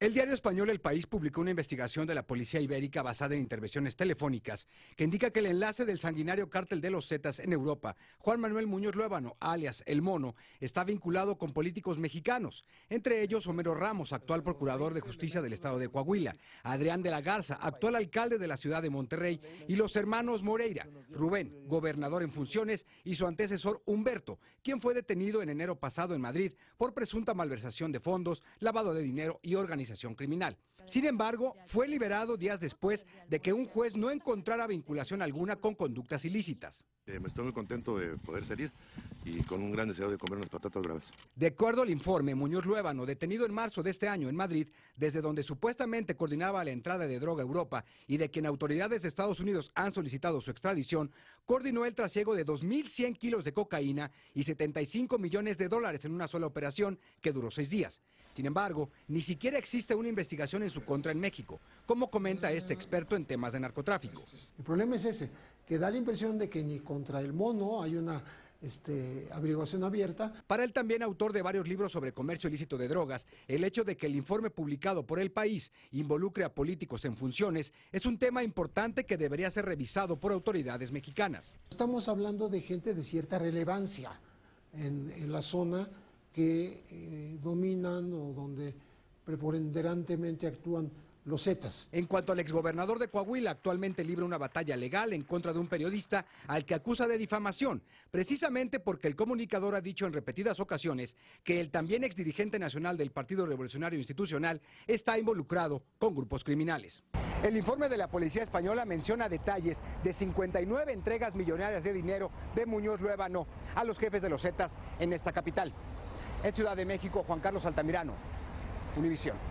El diario español El País publicó una investigación de la Policía Ibérica basada en intervenciones telefónicas que indica que el enlace del sanguinario cártel de los Zetas en Europa, Juan Manuel Muñoz Luébano, alias El Mono, está vinculado con políticos mexicanos, entre ellos Homero Ramos, actual procurador de justicia del estado de Coahuila, Adrián de la Garza, actual alcalde de la ciudad de Monterrey, y los hermanos Moreira, Rubén, gobernador en funciones, y su antecesor Humberto, quien fue detenido en enero pasado en Madrid por presunta malversación de fondos, lavado de dinero y organización criminal. Sin embargo, fue liberado días después de que un juez no encontrara vinculación alguna con conductas ilícitas. Eh, me estoy muy contento de poder salir y con un gran deseo de comer unas patatas graves. De acuerdo al informe, Muñoz Luébano, detenido en marzo de este año en Madrid, desde donde supuestamente coordinaba la entrada de droga a Europa y de quien autoridades de Estados Unidos han solicitado su extradición, coordinó el trasiego de 2.100 kilos de cocaína y 75 millones de dólares en una sola operación que duró seis días. Sin embargo, ni siquiera existe una investigación en su contra en México, como comenta este experto en temas de narcotráfico. El problema es ese, que da la impresión de que ni contra el mono hay una este, abrigación abierta. Para él también autor de varios libros sobre comercio ilícito de drogas, el hecho de que el informe publicado por el país involucre a políticos en funciones es un tema importante que debería ser revisado por autoridades mexicanas. Estamos hablando de gente de cierta relevancia en, la zona que eh, dominan o donde preponderantemente actúan los Zetas. En cuanto al exgobernador de Coahuila, actualmente libra una batalla legal en contra de un periodista al que acusa de difamación, precisamente porque el comunicador ha dicho en repetidas ocasiones que el también exdirigente nacional del Partido Revolucionario Institucional está involucrado con grupos criminales. El informe de la Policía Española menciona detalles de 59 entregas millonarias de dinero de Muñoz Luébano a los jefes de los Zetas en esta capital. En Ciudad de México, Juan Carlos Altamirano, Univisión.